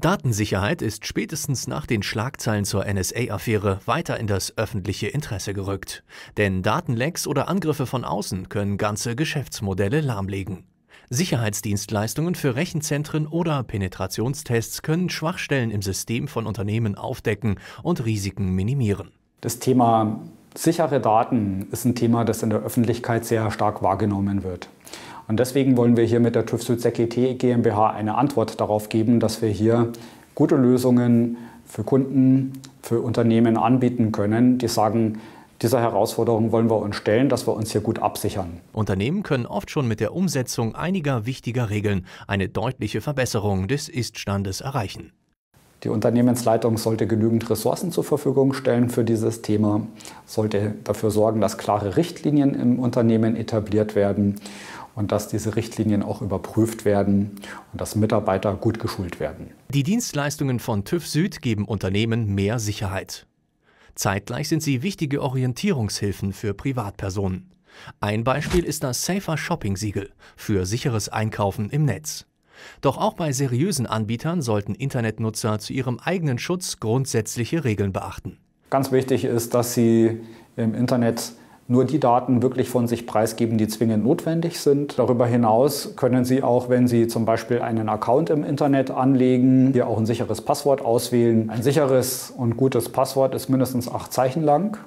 Datensicherheit ist spätestens nach den Schlagzeilen zur NSA-Affäre weiter in das öffentliche Interesse gerückt. Denn Datenlecks oder Angriffe von außen können ganze Geschäftsmodelle lahmlegen. Sicherheitsdienstleistungen für Rechenzentren oder Penetrationstests können Schwachstellen im System von Unternehmen aufdecken und Risiken minimieren. Das Thema sichere Daten ist ein Thema, das in der Öffentlichkeit sehr stark wahrgenommen wird. Und deswegen wollen wir hier mit der TÜV Südsecki T GmbH eine Antwort darauf geben, dass wir hier gute Lösungen für Kunden, für Unternehmen anbieten können, die sagen, dieser Herausforderung wollen wir uns stellen, dass wir uns hier gut absichern. Unternehmen können oft schon mit der Umsetzung einiger wichtiger Regeln eine deutliche Verbesserung des Iststandes erreichen. Die Unternehmensleitung sollte genügend Ressourcen zur Verfügung stellen für dieses Thema, sollte dafür sorgen, dass klare Richtlinien im Unternehmen etabliert werden und dass diese Richtlinien auch überprüft werden und dass Mitarbeiter gut geschult werden. Die Dienstleistungen von TÜV Süd geben Unternehmen mehr Sicherheit. Zeitgleich sind sie wichtige Orientierungshilfen für Privatpersonen. Ein Beispiel ist das Safer Shopping Siegel für sicheres Einkaufen im Netz. Doch auch bei seriösen Anbietern sollten Internetnutzer zu ihrem eigenen Schutz grundsätzliche Regeln beachten. Ganz wichtig ist, dass sie im Internet nur die Daten wirklich von sich preisgeben, die zwingend notwendig sind. Darüber hinaus können Sie auch, wenn Sie zum Beispiel einen Account im Internet anlegen, hier auch ein sicheres Passwort auswählen. Ein sicheres und gutes Passwort ist mindestens acht Zeichen lang.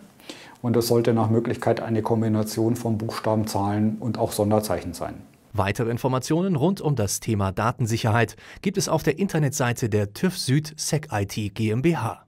Und es sollte nach Möglichkeit eine Kombination von Buchstaben, Zahlen und auch Sonderzeichen sein. Weitere Informationen rund um das Thema Datensicherheit gibt es auf der Internetseite der TÜV Süd SEC IT GmbH.